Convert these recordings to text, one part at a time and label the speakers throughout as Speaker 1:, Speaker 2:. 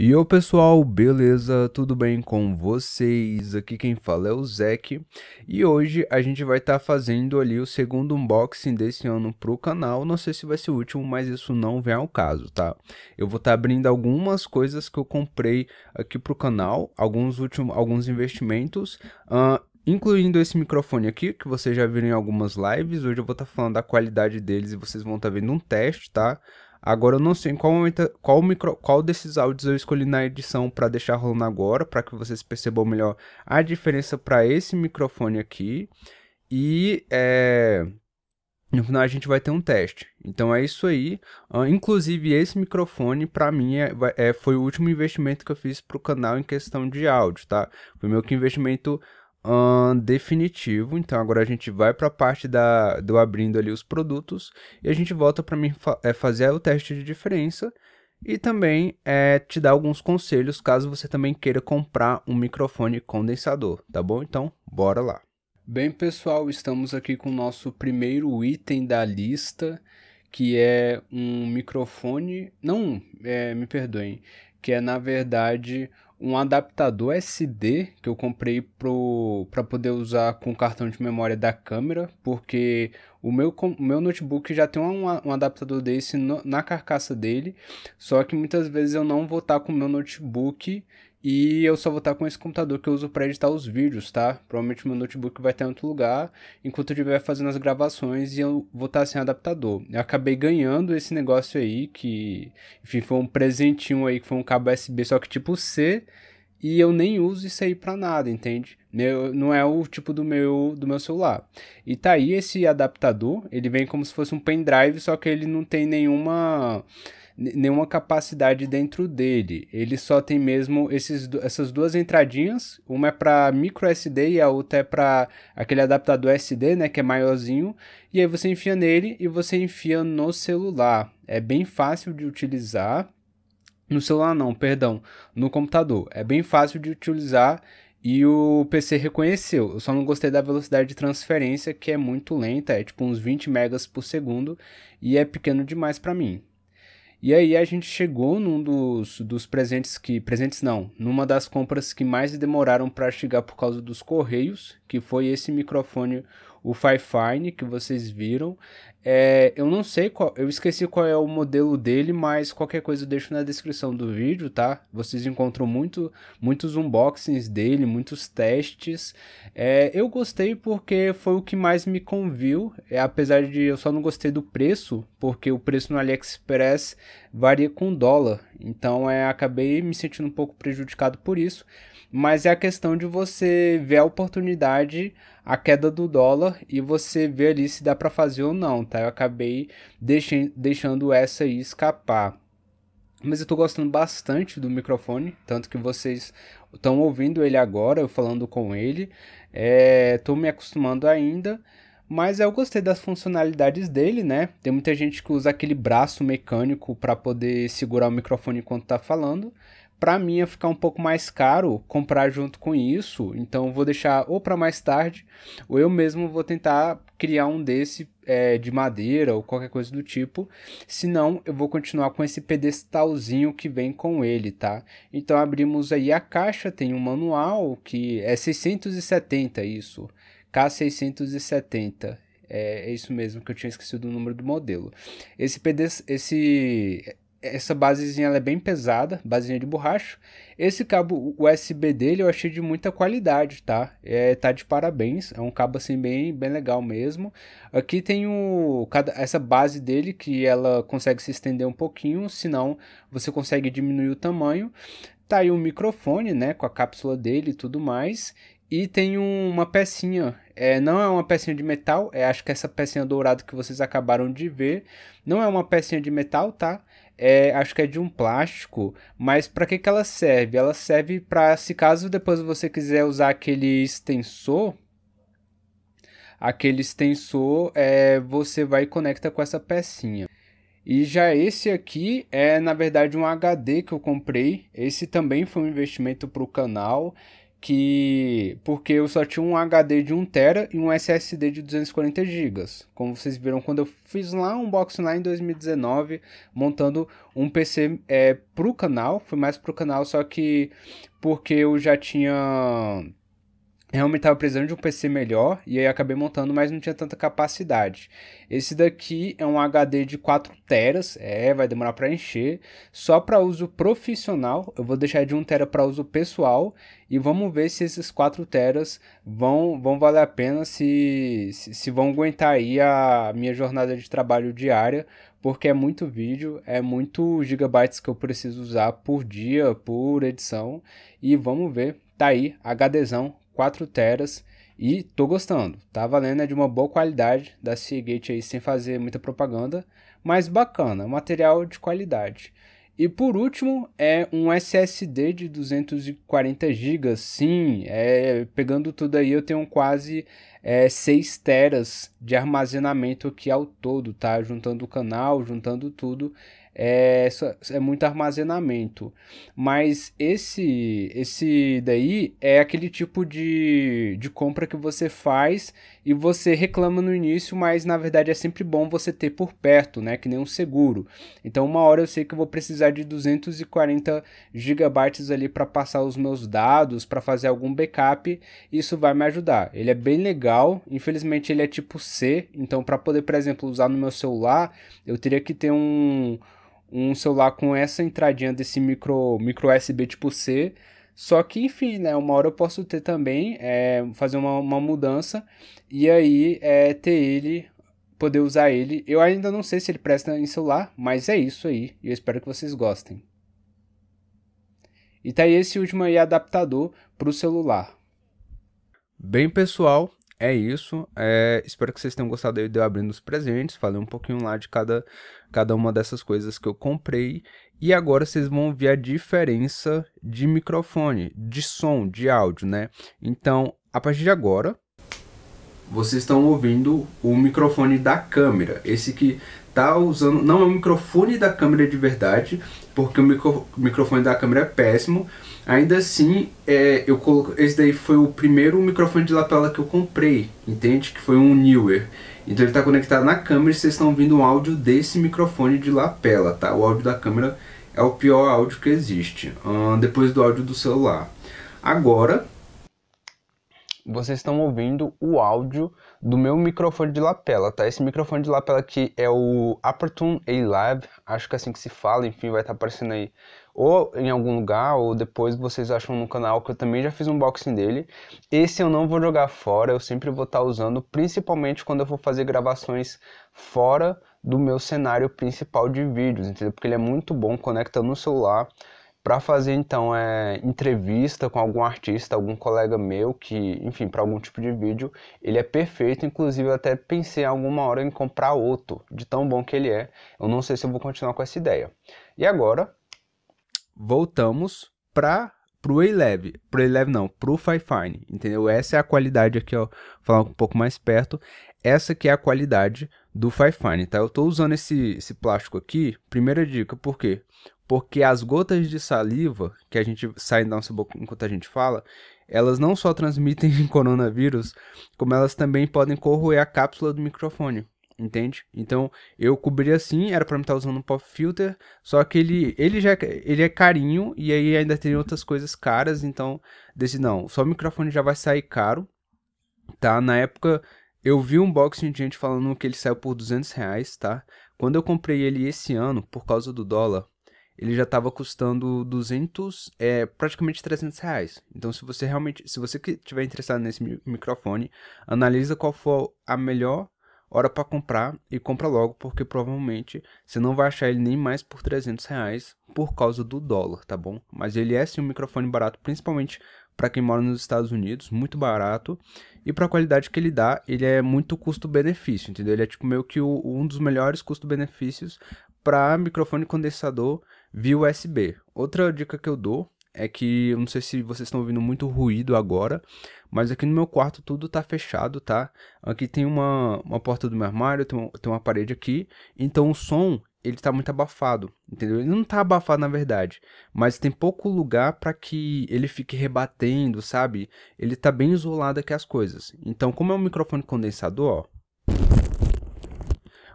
Speaker 1: E o pessoal, beleza? Tudo bem com vocês? Aqui quem fala é o Zeke e hoje a gente vai estar tá fazendo ali o segundo unboxing desse ano pro canal. Não sei se vai ser o último, mas isso não vem ao caso, tá? Eu vou estar tá abrindo algumas coisas que eu comprei aqui pro canal, alguns últimos, alguns investimentos. Uh, incluindo esse microfone aqui, que vocês já viram em algumas lives. Hoje eu vou estar tá falando da qualidade deles e vocês vão estar tá vendo um teste, tá? Agora eu não sei qual, momento, qual, micro, qual desses áudios eu escolhi na edição para deixar rolando agora, para que vocês percebam melhor a diferença para esse microfone aqui. E é, no final a gente vai ter um teste. Então é isso aí. Uh, inclusive esse microfone para mim é, é, foi o último investimento que eu fiz para o canal em questão de áudio, tá? Foi meu que investimento definitivo. Então agora a gente vai para a parte da, do abrindo ali os produtos e a gente volta para mim fa é, fazer o teste de diferença e também é, te dar alguns conselhos caso você também queira comprar um microfone condensador, tá bom? Então bora lá. Bem pessoal, estamos aqui com o nosso primeiro item da lista que é um microfone, não, é, me perdoem, que é na verdade um adaptador SD que eu comprei para poder usar com o cartão de memória da câmera, porque o meu, o meu notebook já tem um, um adaptador desse no, na carcaça dele, só que muitas vezes eu não vou estar com o meu notebook e eu só vou estar com esse computador que eu uso para editar os vídeos, tá? Provavelmente meu notebook vai estar em outro lugar, enquanto eu estiver fazendo as gravações e eu vou estar sem adaptador. Eu acabei ganhando esse negócio aí, que, enfim, foi um presentinho aí, que foi um cabo USB, só que tipo C, e eu nem uso isso aí para nada, entende? Meu, não é o tipo do meu, do meu celular. E tá aí esse adaptador, ele vem como se fosse um pendrive, só que ele não tem nenhuma nenhuma capacidade dentro dele. Ele só tem mesmo esses, essas duas entradinhas, uma é para micro SD e a outra é para aquele adaptador SD, né, que é maiorzinho, e aí você enfia nele e você enfia no celular. É bem fácil de utilizar. No celular não, perdão, no computador. É bem fácil de utilizar e o PC reconheceu. Eu só não gostei da velocidade de transferência, que é muito lenta, é tipo uns 20 megas por segundo e é pequeno demais para mim. E aí a gente chegou num dos, dos presentes que. Presentes não, numa das compras que mais demoraram para chegar por causa dos correios, que foi esse microfone, o Fifine, que vocês viram. É, eu não sei qual. Eu esqueci qual é o modelo dele, mas qualquer coisa eu deixo na descrição do vídeo, tá? Vocês encontram muito, muitos unboxings dele, muitos testes. É, eu gostei porque foi o que mais me conviu. É, apesar de eu só não gostei do preço, porque o preço no AliExpress varia com dólar. Então é, acabei me sentindo um pouco prejudicado por isso. Mas é a questão de você ver a oportunidade, a queda do dólar e você ver ali se dá para fazer ou não, tá? tá? Eu acabei deixando essa aí escapar. Mas eu tô gostando bastante do microfone, tanto que vocês estão ouvindo ele agora, eu falando com ele. É, tô me acostumando ainda, mas eu gostei das funcionalidades dele, né? Tem muita gente que usa aquele braço mecânico para poder segurar o microfone enquanto tá falando. Para mim ia ficar um pouco mais caro comprar junto com isso, então vou deixar ou para mais tarde, ou eu mesmo vou tentar criar um desse é, de madeira ou qualquer coisa do tipo. Senão, eu vou continuar com esse pedestalzinho que vem com ele, tá? Então, abrimos aí a caixa, tem um manual que é 670 isso. K670, é, é, isso mesmo que eu tinha esquecido o número do modelo. Esse, pedestal, esse essa basezinha ela é bem pesada, basezinha de borracha. Esse cabo USB dele eu achei de muita qualidade, tá? É, tá de parabéns, é um cabo assim bem, bem legal mesmo. Aqui tem o, cada, essa base dele que ela consegue se estender um pouquinho, senão você consegue diminuir o tamanho. Tá aí o um microfone, né, com a cápsula dele e tudo mais. E tem uma pecinha, é, não é uma pecinha de metal, é, acho que é essa pecinha dourada que vocês acabaram de ver, não é uma pecinha de metal, tá? é, acho que é de um plástico, mas para que, que ela serve? Ela serve para, se caso depois você quiser usar aquele extensor, aquele extensor é, você vai e conecta com essa pecinha. E já esse aqui é, na verdade, um HD que eu comprei. Esse também foi um investimento para o canal que porque eu só tinha um HD de 1TB e um SSD de 240GB. Como vocês viram quando eu fiz lá um box lá em 2019, montando um PC é, eh, pro canal, foi mais pro canal, só que porque eu já tinha realmente estava precisando de um PC melhor e aí acabei montando, mas não tinha tanta capacidade. Esse daqui é um HD de 4 teras, é, vai demorar para encher, só para uso profissional. Eu vou deixar de 1 tera para uso pessoal e vamos ver se esses 4 teras vão vão valer a pena se, se, se vão aguentar aí a minha jornada de trabalho diária, porque é muito vídeo, é muito gigabytes que eu preciso usar por dia, por edição e vamos ver Tá aí, HDzão 4 teras e tô gostando. Tá valendo, é de uma boa qualidade da Seagate aí, sem fazer muita propaganda, mas bacana, é material de qualidade. E por último, é um SSD de 240 GB. Sim, é, pegando tudo aí, eu tenho quase é, 6 teras de armazenamento aqui ao todo, tá? Juntando o canal, juntando tudo, é, é muito armazenamento. Mas esse, esse daí é aquele tipo de, de compra que você faz e você reclama no início, mas na verdade é sempre bom você ter por perto, né? Que nem um seguro. Então, uma hora eu sei que eu vou precisar de 240 gigabytes ali para passar os meus dados, para fazer algum backup. Isso vai me ajudar. Ele é bem legal. Infelizmente, ele é tipo C. Então, para poder, por exemplo, usar no meu celular, eu teria que ter um um celular com essa entradinha desse micro, micro USB tipo C. Só que, enfim, né? Uma hora eu posso ter também, é, fazer uma, uma mudança e aí é, ter ele, poder usar ele. Eu ainda não sei se ele presta em celular, mas é isso aí. eu espero que vocês gostem. E tá aí esse último aí adaptador para o celular. Bem, pessoal, é isso. É, espero que vocês tenham gostado aí de eu abrindo os presentes. Falei um pouquinho lá de cada, cada uma dessas coisas que eu comprei. E agora vocês vão ver a diferença de microfone, de som, de áudio, né? Então, a partir de agora, vocês estão ouvindo o microfone da câmera. Esse que tá usando não é o microfone da câmera de verdade, porque o micro, microfone da câmera é péssimo. Ainda assim, é, eu coloco, esse daí foi o primeiro microfone de lapela que eu comprei, entende? Que foi um Newer. Então ele está conectado na câmera e vocês estão ouvindo o áudio desse microfone de lapela, tá? O áudio da câmera é o pior áudio que existe, depois do áudio do celular. Agora, vocês estão ouvindo o áudio do meu microfone de lapela, tá? Esse microfone de lapela aqui é o Apertune A-Lab, acho que é assim que se fala, enfim, vai estar tá aparecendo aí ou em algum lugar, ou depois vocês acham no canal, que eu também já fiz um unboxing dele. Esse eu não vou jogar fora, eu sempre vou estar tá usando, principalmente quando eu for fazer gravações fora do meu cenário principal de vídeos, entendeu? Porque ele é muito bom, conecta no celular, para fazer então é, entrevista com algum artista, algum colega meu que, enfim, para algum tipo de vídeo, ele é perfeito. Inclusive, eu até pensei alguma hora em comprar outro, de tão bom que ele é. Eu não sei se eu vou continuar com essa ideia. E agora, voltamos para pro para pro Elev não, pro Fifine, entendeu? Essa é a qualidade aqui, ó, falar um pouco mais perto. Essa que é a qualidade do Fifine, tá? Eu tô usando esse, esse plástico aqui, primeira dica, por quê? porque as gotas de saliva que a gente sai da nossa boca enquanto a gente fala, elas não só transmitem coronavírus, como elas também podem corroer a cápsula do microfone, entende? Então, eu cobri assim, era para mim estar tá usando um pop filter, só que ele ele já é, ele é carinho e aí ainda tem outras coisas caras, então decidi não, só o microfone já vai sair caro. Tá, na época eu vi um box de gente falando que ele saiu por 200 reais, tá? Quando eu comprei ele esse ano, por causa do dólar, ele já estava custando 200, é, praticamente 300 reais. Então, se você realmente, se você que tiver interessado nesse microfone, analisa qual for a melhor hora para comprar e compra logo, porque provavelmente você não vai achar ele nem mais por 300 reais por causa do dólar, tá bom? Mas ele é sim um microfone barato, principalmente para quem mora nos Estados Unidos, muito barato. E para a qualidade que ele dá, ele é muito custo-benefício, entendeu? Ele é tipo meio que o, um dos melhores custo-benefícios para microfone condensador via USB. Outra dica que eu dou é que, eu não sei se vocês estão ouvindo muito ruído agora, mas aqui no meu quarto tudo tá fechado, tá? Aqui tem uma, uma porta do meu armário, tem, tem uma parede aqui, então o som ele tá muito abafado, entendeu? Ele não tá abafado na verdade, mas tem pouco lugar para que ele fique rebatendo, sabe? Ele tá bem isolado aqui as coisas. Então, como é um microfone condensador, ó,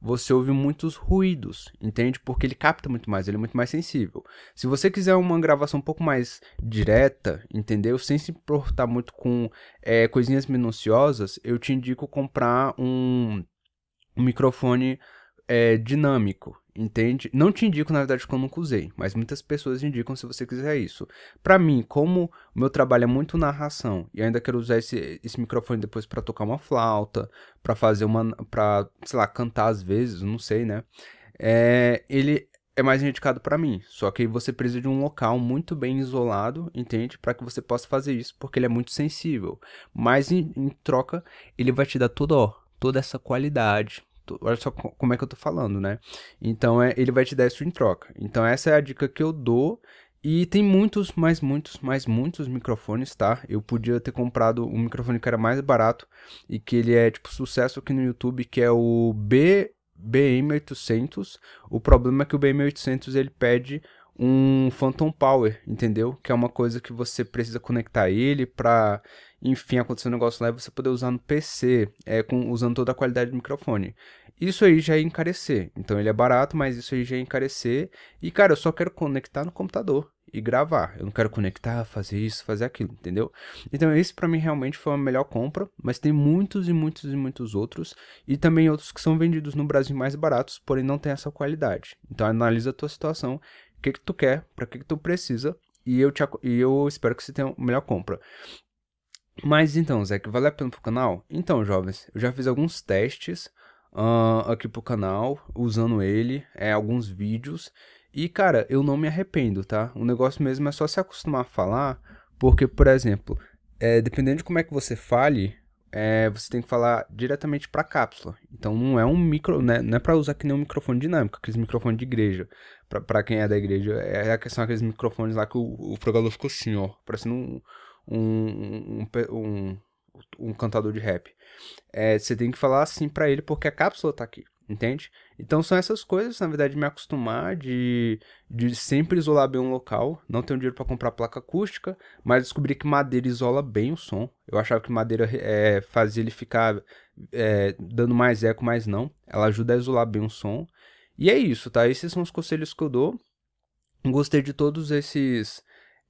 Speaker 1: você ouve muitos ruídos, entende? Porque ele capta muito mais, ele é muito mais sensível. Se você quiser uma gravação um pouco mais direta, entendeu? Sem se importar muito com é, coisinhas minuciosas, eu te indico comprar um, um microfone é, dinâmico, entende? Não te indico, na verdade, que eu nunca usei, mas muitas pessoas indicam se você quiser isso. Para mim, como meu trabalho é muito narração e ainda quero usar esse, esse microfone depois para tocar uma flauta, para fazer uma, para sei lá, cantar às vezes, não sei, né? É, ele é mais indicado para mim. Só que você precisa de um local muito bem isolado, entende? Para que você possa fazer isso, porque ele é muito sensível. Mas em, em troca, ele vai te dar toda, ó, toda essa qualidade, olha só como é que eu tô falando, né? Então é, ele vai te dar isso em troca. Então essa é a dica que eu dou. E tem muitos, mais muitos, mais muitos microfones, tá? Eu podia ter comprado um microfone que era mais barato e que ele é tipo sucesso aqui no YouTube, que é o B BM800. O problema é que o BM800 ele pede um Phantom Power, entendeu? Que é uma coisa que você precisa conectar ele para, enfim, acontecer um negócio lá e você poder usar no PC, é, com, usando toda a qualidade do microfone. Isso aí já é encarecer. Então ele é barato, mas isso aí já é encarecer. E, cara, eu só quero conectar no computador e gravar. Eu não quero conectar, fazer isso, fazer aquilo, entendeu? Então esse para mim realmente foi a melhor compra, mas tem muitos e muitos e muitos outros e também outros que são vendidos no Brasil mais baratos, porém não tem essa qualidade. Então analisa a tua situação, o que que tu quer, para que que tu precisa e eu te, e eu espero que você tenha a melhor compra. Mas então, Zé, que vale a pena pro canal? Então, jovens, eu já fiz alguns testes uh, aqui pro canal, usando ele, é, alguns vídeos. E, cara, eu não me arrependo, tá? O negócio mesmo é só se acostumar a falar, porque, por exemplo, é, dependendo de como é que você fale, é, você tem que falar diretamente para cápsula. Então não é um micro, né? não é para usar que nem um microfone dinâmico, aqueles microfones de igreja. Para quem é da igreja, é, é a questão aqueles microfones lá que o, o pregador ficou assim, ó, parecendo um um, um, um, um cantador de rap. É, você tem que falar assim para ele porque a cápsula tá aqui, entende? Então são essas coisas, na verdade, me acostumar de, de sempre isolar bem um local. Não tenho dinheiro para comprar placa acústica, mas descobri que madeira isola bem o som. Eu achava que madeira é, fazia ele ficar é, dando mais eco, mas não. Ela ajuda a isolar bem o som. E é isso, tá? Esses são os conselhos que eu dou. Gostei de todos esses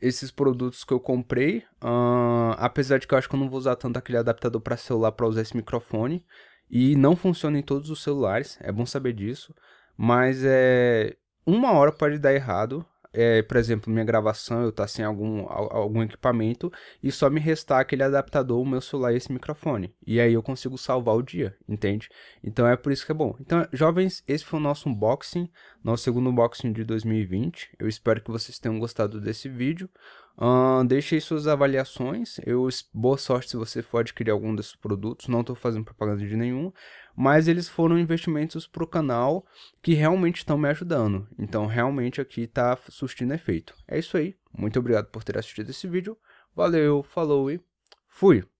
Speaker 1: esses produtos que eu comprei. Uh, apesar de que eu acho que eu não vou usar tanto aquele adaptador para celular para usar esse microfone. E não funciona em todos os celulares, é bom saber disso. Mas é. Uma hora pode dar errado é, por exemplo, minha gravação eu tá sem algum, algum equipamento e só me restar aquele adaptador, o meu celular e esse microfone. E aí eu consigo salvar o dia, entende? Então é por isso que é bom. Então, jovens, esse foi o nosso unboxing, nosso segundo unboxing de 2020. Eu espero que vocês tenham gostado desse vídeo. Uh, deixe aí suas avaliações. Eu boa sorte se você for adquirir algum desses produtos. Não estou fazendo propaganda de nenhum, mas eles foram investimentos para o canal que realmente estão me ajudando. Então, realmente aqui está surtindo efeito. É isso aí. Muito obrigado por ter assistido esse vídeo. Valeu, falou e fui.